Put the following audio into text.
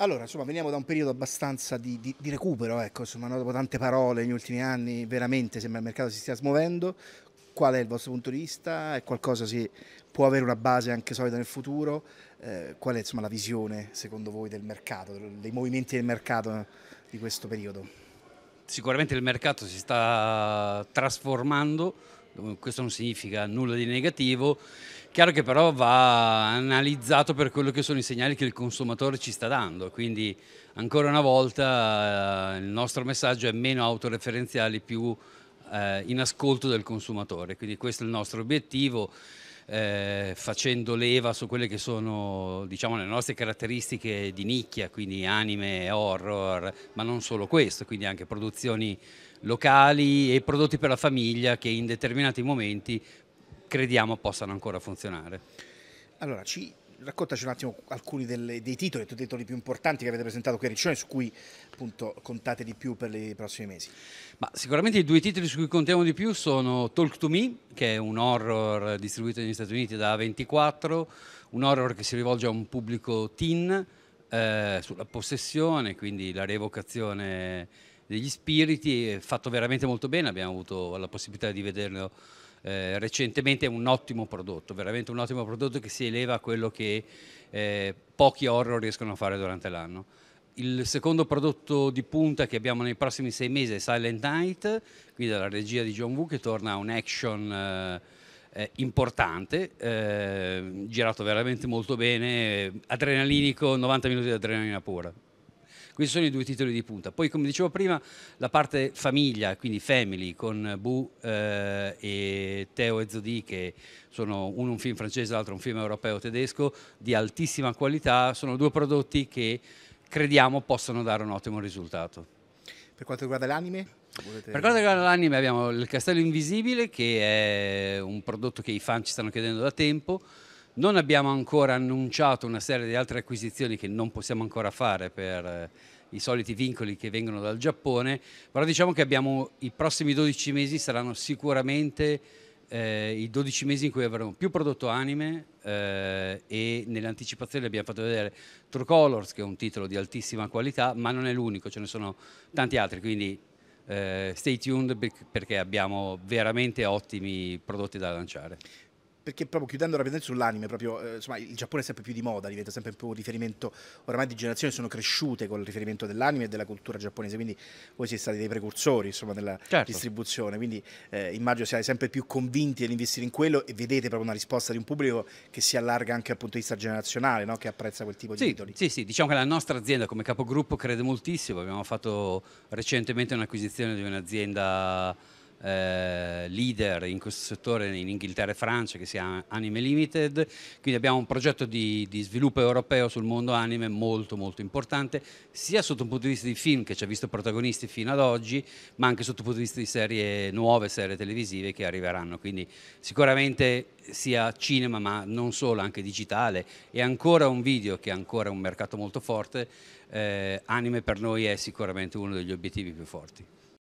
Allora, insomma, veniamo da un periodo abbastanza di, di, di recupero, ecco, insomma, no? dopo tante parole negli ultimi anni, veramente sembra il mercato si stia smuovendo. Qual è il vostro punto di vista? È qualcosa che può avere una base anche solida nel futuro? Eh, qual è insomma, la visione, secondo voi, del mercato, dei movimenti del mercato eh, di questo periodo? Sicuramente il mercato si sta trasformando questo non significa nulla di negativo, chiaro che però va analizzato per quello che sono i segnali che il consumatore ci sta dando, quindi ancora una volta eh, il nostro messaggio è meno autoreferenziali, più eh, in ascolto del consumatore, quindi questo è il nostro obiettivo eh, facendo leva su quelle che sono diciamo, le nostre caratteristiche di nicchia, quindi anime, horror, ma non solo questo, quindi anche produzioni locali e prodotti per la famiglia che in determinati momenti crediamo possano ancora funzionare. Allora, ci raccontaci un attimo alcuni delle, dei titoli, dei titoli più importanti che avete presentato qui a Riccione, su cui appunto contate di più per i prossimi mesi. Ma sicuramente i due titoli su cui contiamo di più sono Talk to Me, che è un horror distribuito negli Stati Uniti da 24, un horror che si rivolge a un pubblico teen eh, sulla possessione, quindi la revocazione degli spiriti, fatto veramente molto bene, abbiamo avuto la possibilità di vederlo eh, recentemente è un ottimo prodotto, veramente un ottimo prodotto che si eleva a quello che eh, pochi horror riescono a fare durante l'anno. Il secondo prodotto di punta che abbiamo nei prossimi sei mesi è Silent Night, qui dalla regia di John Woo che torna a un action eh, eh importante, eh, girato veramente molto bene, adrenalinico, 90 minuti di adrenalina pura. Questi sono i due titoli di punta. Poi, come dicevo prima, la parte famiglia, quindi Family, con Bu eh, e Teo e Zodì, che sono uno un film francese, l'altro un film europeo tedesco, di altissima qualità, sono due prodotti che crediamo possano dare un ottimo risultato. Per quanto riguarda l'anime? Volete... Per quanto riguarda l'anime abbiamo Il Castello Invisibile, che è un prodotto che i fan ci stanno chiedendo da tempo, non abbiamo ancora annunciato una serie di altre acquisizioni che non possiamo ancora fare per eh, i soliti vincoli che vengono dal Giappone, però diciamo che abbiamo, i prossimi 12 mesi saranno sicuramente eh, i 12 mesi in cui avremo più prodotto anime eh, e nell'anticipazione abbiamo fatto vedere True Colors che è un titolo di altissima qualità, ma non è l'unico, ce ne sono tanti altri, quindi eh, stay tuned perché abbiamo veramente ottimi prodotti da lanciare perché proprio chiudendo rapidamente sull'anime, proprio, eh, insomma, il Giappone è sempre più di moda, diventa sempre più un riferimento, oramai di generazioni sono cresciute con il riferimento dell'anime e della cultura giapponese, quindi voi siete stati dei precursori insomma, della certo. distribuzione, quindi eh, immagino siate sempre più convinti di investire in quello e vedete proprio una risposta di un pubblico che si allarga anche dal punto di vista generazionale, no? che apprezza quel tipo sì, di titoli. Sì, sì, diciamo che la nostra azienda come capogruppo crede moltissimo, abbiamo fatto recentemente un'acquisizione di un'azienda eh, leader in questo settore in Inghilterra e Francia che sia Anime Limited, quindi abbiamo un progetto di, di sviluppo europeo sul mondo anime molto molto importante, sia sotto un punto di vista di film che ci ha visto protagonisti fino ad oggi, ma anche sotto un punto di vista di serie nuove, serie televisive che arriveranno, quindi sicuramente sia cinema ma non solo, anche digitale e ancora un video che è ancora un mercato molto forte, eh, anime per noi è sicuramente uno degli obiettivi più forti.